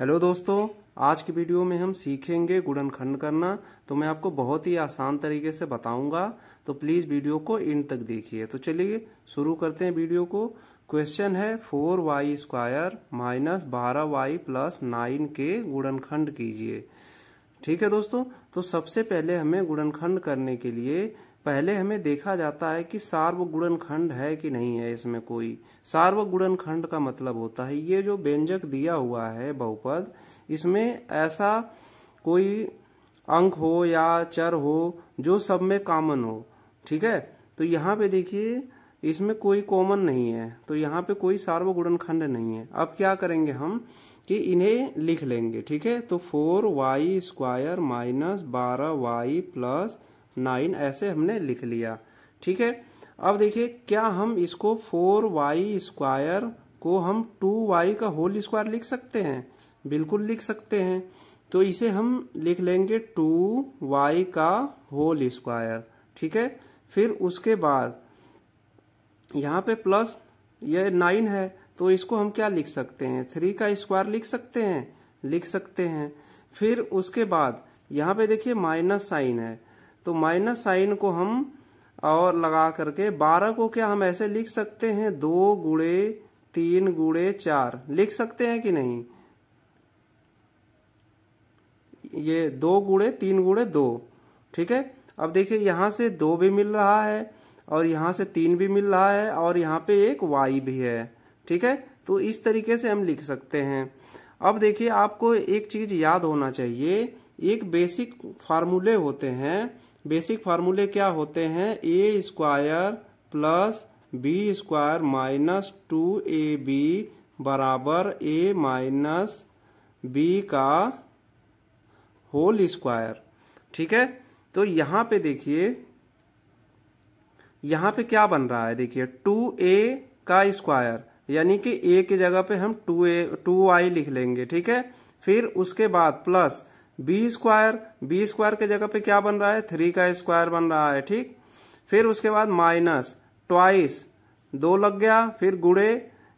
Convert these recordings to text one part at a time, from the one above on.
hello दोस्तों आज की वीडियो में हम सीखेंगे गुड़न खंड करना तो मैं आपको बहुत ही आसान तरीके से बताऊंगा तो प्लीज़ वीडियो को एंड तक देखिए तो चलिए शुरू करते हैं वीडियो को क्वेश्चन है फोर वाई स्क्वायर माइनस बारह वाई प्लस नाइन के गुड़न खंड कीजिए ठीक है दोस्तों तो सबसे पहले हमें गुणनखंड करने के लिए पहले हमें देखा जाता है कि सार्व गुणनखंड है कि नहीं है इसमें कोई सार्व गुणनखंड का मतलब होता है ये जो व्यंजक दिया हुआ है बहुपद इसमें ऐसा कोई अंक हो या चर हो जो सब में कॉमन हो ठीक है तो यहाँ पे देखिए इसमें कोई कॉमन नहीं है तो यहाँ पे कोई सार्वगुणन खंड नहीं है अब क्या करेंगे हम कि इन्हें लिख लेंगे ठीक है तो फोर वाई स्क्वायर माइनस बारह वाई प्लस नाइन ऐसे हमने लिख लिया ठीक है अब देखिए क्या हम इसको फोर वाई स्क्वायर को हम टू वाई का होल स्क्वायर लिख सकते हैं बिल्कुल लिख सकते हैं तो इसे हम लिख लेंगे टू वाई का होल स्क्वायर ठीक है फिर उसके बाद यहाँ पे प्लस ये नाइन है तो इसको हम क्या लिख सकते हैं थ्री का स्क्वायर लिख सकते हैं लिख सकते हैं फिर उसके बाद यहाँ पे देखिए माइनस साइन है तो माइनस साइन को हम और लगा करके बारह को क्या हम ऐसे लिख सकते हैं दो गुड़े तीन गुड़े चार लिख सकते हैं कि नहीं ये दो गुड़े तीन गुड़े दो ठीक है अब देखिए यहां से दो भी मिल रहा है और यहाँ से तीन भी मिल रहा है और यहाँ पे एक वाई भी है ठीक है तो इस तरीके से हम लिख सकते हैं अब देखिए आपको एक चीज याद होना चाहिए एक बेसिक फार्मूले होते हैं बेसिक फार्मूले क्या होते हैं A square plus B square minus two A B बराबर ए माइनस बी का होल स्क्वायर ठीक है तो यहाँ पे देखिए यहाँ पे क्या बन रहा है देखिए टू ए का स्क्वायर यानी कि ए की जगह पे हम टू ए टू आई लिख लेंगे ठीक है फिर उसके बाद plus B square B square के जगह पे क्या बन रहा है थ्री का स्क्वायर बन रहा है ठीक फिर उसके बाद माइनस ट्वाइस दो लग गया फिर गुड़े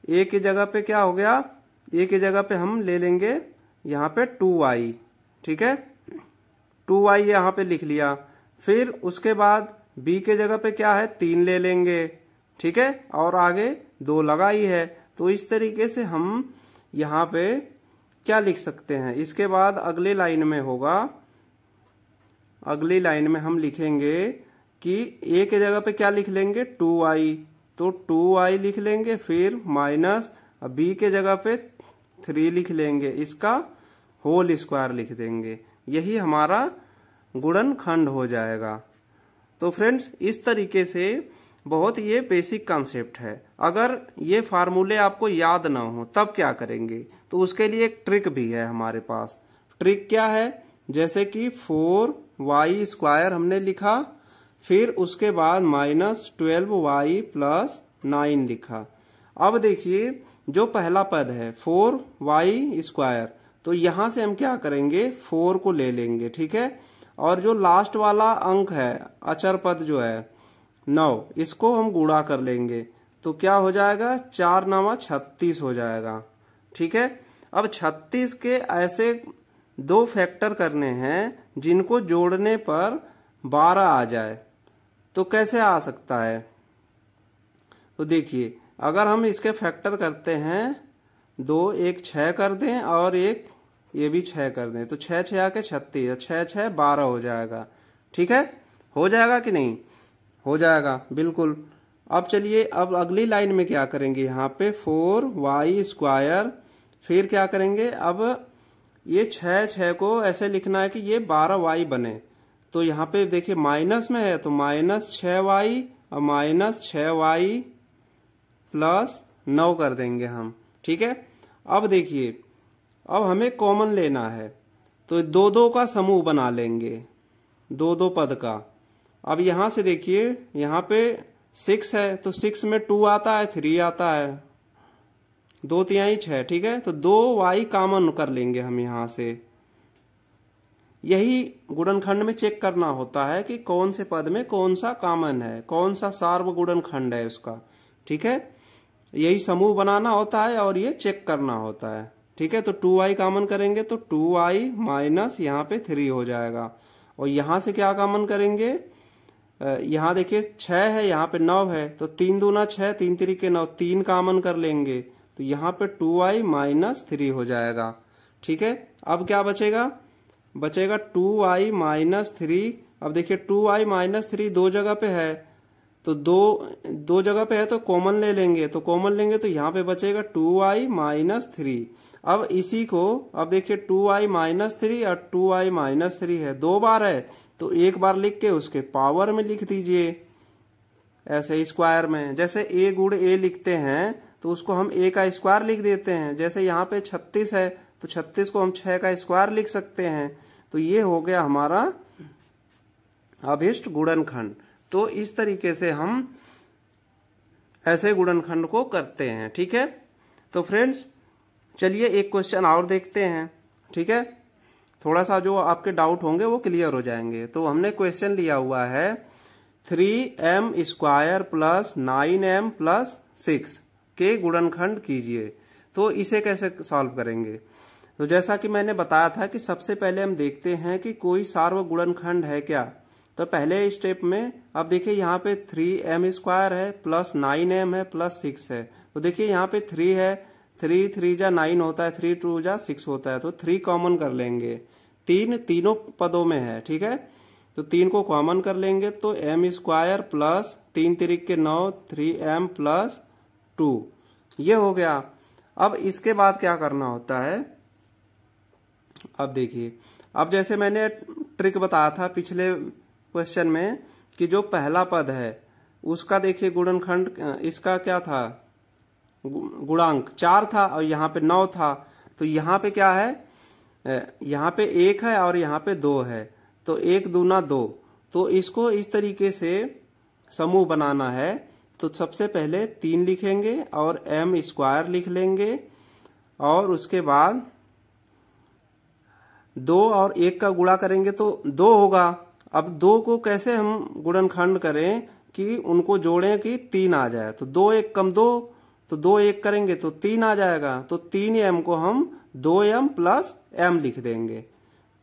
ए की जगह पे क्या हो गया ए की जगह पे हम ले लेंगे यहाँ पे टू आई ठीक है टू आई यहाँ पे लिख लिया फिर उसके बाद बी के जगह पे क्या है तीन ले लेंगे ठीक है और आगे दो लगा ही है तो इस तरीके से हम यहाँ पे क्या लिख सकते हैं इसके बाद अगले लाइन में होगा अगली लाइन में हम लिखेंगे कि ए के जगह पे क्या लिख लेंगे टू आई तो टू आई लिख लेंगे फिर माइनस बी के जगह पे थ्री लिख लेंगे इसका होल स्क्वायर लिख देंगे यही हमारा गुणनखंड खंड हो जाएगा तो फ्रेंड्स इस तरीके से बहुत ये बेसिक कॉन्सेप्ट है अगर ये फार्मूले आपको याद ना हो तब क्या करेंगे तो उसके लिए एक ट्रिक भी है हमारे पास ट्रिक क्या है जैसे कि फोर वाई स्क्वायर हमने लिखा फिर उसके बाद minus twelve Y plus nine लिखा अब देखिए जो पहला पद है फोर वाई स्क्वायर तो यहां से हम क्या करेंगे फोर को ले लेंगे ठीक है और जो लास्ट वाला अंक है अचर पद जो है नौ इसको हम गुणा कर लेंगे तो क्या हो जाएगा चार नवा छत्तीस हो जाएगा ठीक है अब छत्तीस के ऐसे दो फैक्टर करने हैं जिनको जोड़ने पर बारह आ जाए तो कैसे आ सकता है तो देखिए अगर हम इसके फैक्टर करते हैं दो एक छ कर दें और एक ये भी छः कर दें तो छः छः आके छत्तीस छः तो छः बारह हो जाएगा ठीक है हो जाएगा कि नहीं हो जाएगा बिल्कुल अब चलिए अब अगली लाइन में क्या करेंगे यहाँ पे फोर वाई स्क्वायर फिर क्या करेंगे अब ये छः छः को ऐसे लिखना है कि ये बारह वाई बने तो यहाँ पे देखिए माइनस में है तो माइनस छः वाई और माइनस छः वाई प्लस नौ कर देंगे हम ठीक है अब देखिए अब हमें कॉमन लेना है तो दो दो का समूह बना लेंगे दो दो पद का अब यहाँ से देखिए यहाँ पे सिक्स है तो सिक्स में टू आता है थ्री आता है दो तिहाई छः ठीक है तो दो वाई कामन कर लेंगे हम यहाँ से यही गुणनखंड में चेक करना होता है कि कौन से पद में कौन सा कॉमन है कौन सा सार्व गुणनखंड है उसका ठीक है यही समूह बनाना होता है और ये चेक करना होता है ठीक है तो टू आई कामन करेंगे तो टू आई माइनस यहाँ पे थ्री हो जाएगा और यहाँ से क्या कामन करेंगे यहाँ देखिए छः है यहाँ पे नौ है तो तीन दूना छः तीन तरीके नौ तीन कामन कर लेंगे तो यहाँ पे टू आई माइनस थ्री हो जाएगा ठीक है अब क्या बचेगा बचेगा टू आई माइनस थ्री अब देखिए टू आई माइनस थ्री दो जगह पे है तो दो दो जगह पे है तो कॉमन ले लेंगे तो कॉमन लेंगे तो यहाँ पे बचेगा टू आई माइनस थ्री अब इसी को अब देखिए टू आई माइनस थ्री और टू आई माइनस थ्री है दो बार है तो एक बार लिख के उसके पावर में लिख दीजिए ऐसे स्क्वायर में जैसे ए गुड़ ए लिखते हैं तो उसको हम ए का स्क्वायर लिख देते हैं जैसे यहाँ पे छत्तीस है तो छत्तीस को हम छः का स्क्वायर लिख सकते हैं तो ये हो गया हमारा अभिष्ट गुड़नखंड तो इस तरीके से हम ऐसे गुणनखंड को करते हैं ठीक है तो फ्रेंड्स चलिए एक क्वेश्चन और देखते हैं ठीक है थोड़ा सा जो आपके डाउट होंगे वो क्लियर हो जाएंगे तो हमने क्वेश्चन लिया हुआ है three M square plus nine M plus six के गुणनखंड कीजिए तो इसे कैसे सॉल्व करेंगे तो जैसा कि मैंने बताया था कि सबसे पहले हम देखते हैं कि कोई सार्व गुणनखंड है क्या तो पहले स्टेप में अब देखिए यहाँ पे थ्री एम स्क्वायर है प्लस नाइन एम है प्लस सिक्स है तो देखिए यहाँ पे थ्री है थ्री थ्री जा नाइन होता है थ्री टू जा सिक्स होता है तो थ्री कॉमन कर लेंगे तीन तीनों पदों में है ठीक है तो तीन को कॉमन कर लेंगे तो एम स्क्वायर प्लस तीन तरीक के नौ थ्री एम प्लस टू ये हो गया अब इसके बाद क्या करना होता है अब देखिए अब जैसे मैंने ट्रिक बताया था पिछले क्वेश्चन में कि जो पहला पद है उसका देखिए गुणनखंड इसका क्या था गुणांक चार था और यहाँ पे नौ था तो यहाँ पे क्या है यहाँ पे एक है और यहाँ पे दो है तो एक दूना दो तो इसको इस तरीके से समूह बनाना है तो सबसे पहले तीन लिखेंगे और एम स्क्वायर लिख लेंगे और उसके बाद दो और एक का गुणा करेंगे तो दो होगा अब दो को कैसे हम गुणनखंड करें कि उनको जोड़ें कि तीन आ जाए तो दो एक कम दो तो दो एक करेंगे तो तीन आ जाएगा तो तीन एम को हम दो एम प्लस एम लिख देंगे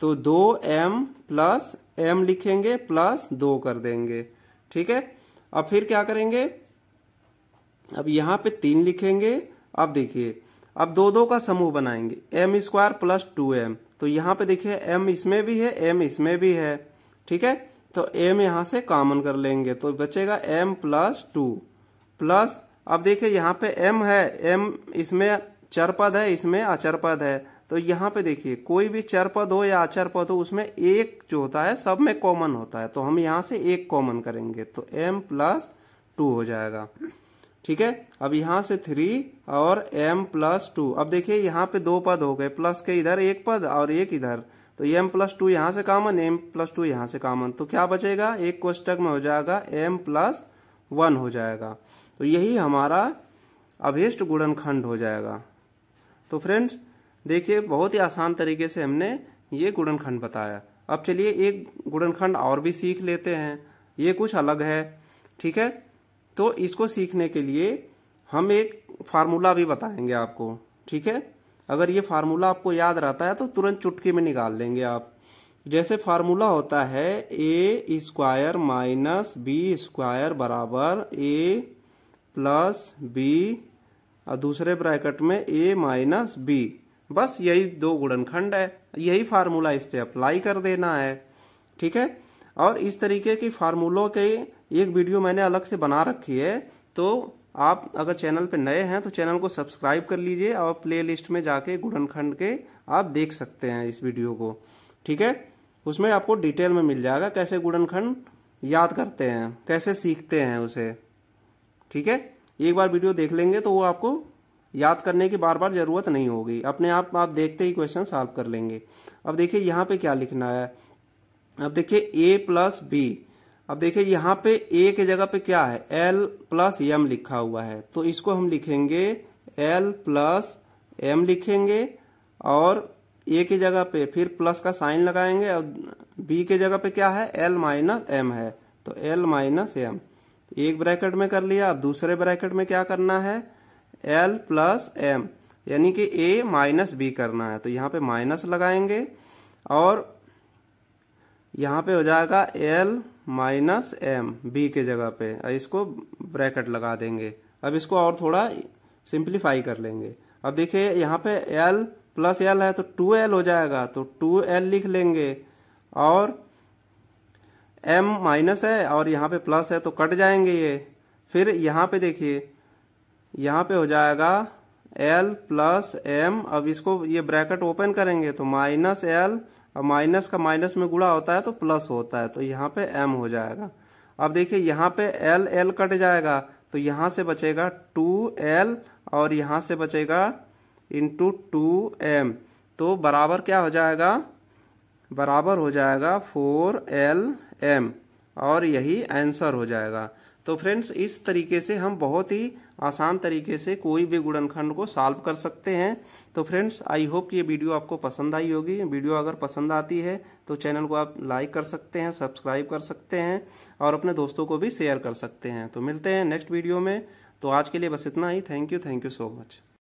तो दो एम प्लस एम लिखेंगे प्लस दो कर देंगे ठीक है अब फिर क्या करेंगे अब यहां पे तीन लिखेंगे अब देखिए अब दो दो का समूह बनाएंगे M square plus two M तो यहां पे देखिए एम इसमें भी है एम इसमें भी है ठीक है तो एम यहां से कॉमन कर लेंगे तो बचेगा एम प्लस टू प्लस अब देखिए यहाँ पे एम है एम इसमें चरपद है इसमें अचरपद है तो यहां पे देखिए कोई भी चरपद हो या अचरपद हो उसमें एक जो होता है सब में कॉमन होता है तो हम यहां से एक कॉमन करेंगे तो एम प्लस टू हो जाएगा ठीक है अब यहां से थ्री और एम प्लस टू अब देखिए यहाँ पे दो पद हो गए प्लस के इधर एक पद और एक इधर तो एम प्लस टू यहाँ से कॉमन एम प्लस टू यहाँ से कॉमन तो क्या बचेगा एक कोष्टक में हो जाएगा एम प्लस वन हो जाएगा तो यही हमारा अभिष्ट गुणनखंड हो जाएगा तो फ्रेंड्स देखिए बहुत ही आसान तरीके से हमने ये गुणनखंड बताया अब चलिए एक गुणनखंड और भी सीख लेते हैं ये कुछ अलग है ठीक है तो इसको सीखने के लिए हम एक फार्मूला भी बताएंगे आपको ठीक है अगर ये फार्मूला आपको याद रहता है तो तुरंत चुटकी में निकाल लेंगे आप जैसे फार्मूला होता है A square minus B square बराबर ए प्लस बी और दूसरे ब्रैकेट में ए माइनस बी बस यही दो गुणनखंड है यही फार्मूला इस पर अप्लाई कर देना है ठीक है और इस तरीके की फार्मूलों के एक वीडियो मैंने अलग से बना रखी है तो आप अगर चैनल पे नए हैं तो चैनल को सब्सक्राइब कर लीजिए और प्लेलिस्ट में जाके गुड़नखंड के आप देख सकते हैं इस वीडियो को ठीक है उसमें आपको डिटेल में मिल जाएगा कैसे गुड़नखंड याद करते हैं कैसे सीखते हैं उसे ठीक है एक बार वीडियो देख लेंगे तो वो आपको याद करने की बार बार ज़रूरत नहीं होगी अपने आप आप देखते ही क्वेश्चन सॉल्व कर लेंगे अब देखिए यहाँ पे क्या लिखना है अब देखिए ए प्लस बी अब देखिए यहाँ पे ए के जगह पे क्या है एल प्लस एम लिखा हुआ है तो इसको हम लिखेंगे एल प्लस एम लिखेंगे और ए के जगह पे फिर प्लस का साइन लगाएंगे और बी के जगह पे क्या है एल माइनस एम है तो एल माइनस एम एक ब्रैकेट में कर लिया अब दूसरे ब्रैकेट में क्या करना है एल प्लस एम यानी कि ए माइनस बी करना है तो यहाँ पे माइनस लगाएंगे और यहाँ पे हो जाएगा एल माइनस एम बी के जगह पे इसको ब्रैकेट लगा देंगे अब इसको और थोड़ा सिंप्लीफाई कर लेंगे अब देखिए यहाँ पे एल प्लस एल है तो टू एल हो जाएगा तो टू एल लिख लेंगे और एम माइनस है और यहाँ पे प्लस है तो कट जाएंगे ये फिर यहाँ पे देखिए यहाँ पे हो जाएगा एल प्लस एम अब इसको ये ब्रैकेट ओपन करेंगे तो माइनस एल अब माइनस का माइनस में गुड़ा होता है तो प्लस होता है तो यहाँ पे एम हो जाएगा अब देखिए यहाँ पे एल एल कट जाएगा तो यहाँ से बचेगा टू एल और यहाँ से बचेगा इंटू टू एम तो बराबर क्या हो जाएगा बराबर हो जाएगा फोर एल एम और यही आंसर हो जाएगा तो फ्रेंड्स इस तरीके से हम बहुत ही आसान तरीके से कोई भी गुणनखंड को सॉल्व कर सकते हैं तो फ्रेंड्स आई होप कि ये वीडियो आपको पसंद आई होगी वीडियो अगर पसंद आती है तो चैनल को आप लाइक कर सकते हैं सब्सक्राइब कर सकते हैं और अपने दोस्तों को भी शेयर कर सकते हैं तो मिलते हैं नेक्स्ट वीडियो में तो आज के लिए बस इतना ही thank you thank you so much